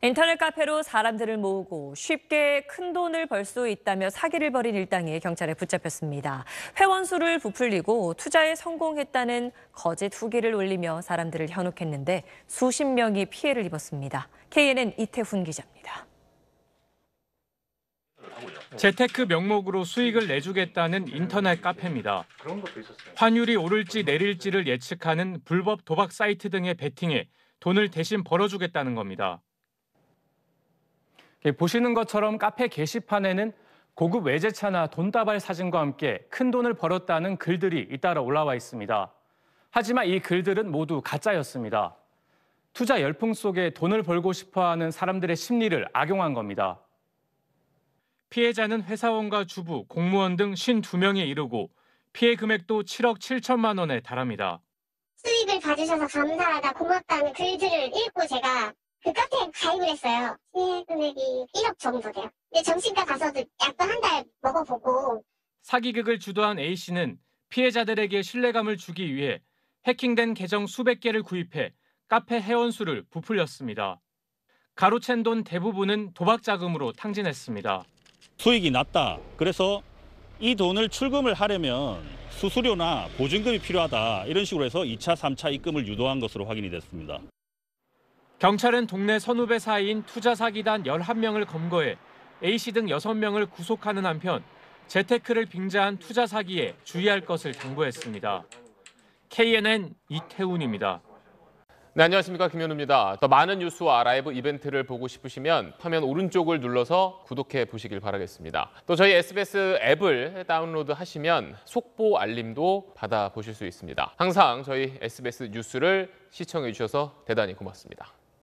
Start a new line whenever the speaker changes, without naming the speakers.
인터넷 카페로 사람들을 모으고 쉽게 큰 돈을 벌 수 있다며 사기를 벌인 일당이 경찰에 붙잡혔습니다. 회원 수를 부풀리고 투자에 성공했다는 거짓 후기를 올리며 사람들을 현혹했는데 수십 명이 피해를 입었습니다. KNN 이태훈 기자입니다.
재테크 명목으로 수익을 내주겠다는 인터넷 카페입니다. 환율이 오를지 내릴지를 예측하는 불법 도박 사이트 등의 베팅에 돈을 대신 벌어주겠다는 겁니다. 예, 보시는 것처럼 카페 게시판에는 고급 외제차나 돈다발 사진과 함께 큰 돈을 벌었다는 글들이 잇따라 올라와 있습니다. 하지만 이 글들은 모두 가짜였습니다. 투자 열풍 속에 돈을 벌고 싶어 하는 사람들의 심리를 악용한 겁니다. 피해자는 회사원과 주부, 공무원 등 52명에 이르고 피해 금액도 7억 7천만 원에 달합니다.
수익을 봐주셔서 감사하다, 고맙다는 글들을 읽고 제가 그 카페 가입했어요. 금액이 1억 정도 돼요. 근데 정신과 가서도 약도 한 달 먹어보고
사기극을 주도한 A 씨는 피해자들에게 신뢰감을 주기 위해 해킹된 계정 수백 개를 구입해 카페 회원 수를 부풀렸습니다. 가로챈 돈 대부분은 도박 자금으로 탕진했습니다. 수익이 낮다. 그래서 이 돈을 출금을 하려면 수수료나 보증금이 필요하다. 이런 식으로 해서 2차, 3차 입금을 유도한 것으로 확인이 됐습니다. 경찰은 동네 선후배 사이인 투자 사기단 11명을 검거해 A씨 등 6명을 구속하는 한편 재테크를 빙자한 투자 사기에 주의할 것을 당부했습니다.
KNN 이태훈입니다. 네, 안녕하십니까 김현우입니다. 더 많은 뉴스와 라이브 이벤트를 보고 싶으시면 화면 오른쪽을 눌러서 구독해 보시길 바라겠습니다. 또 저희 SBS 앱을 다운로드 하시면 속보 알림도 받아 보실 수 있습니다. 항상 저희 SBS 뉴스를 시청해 주셔서 대단히 고맙습니다.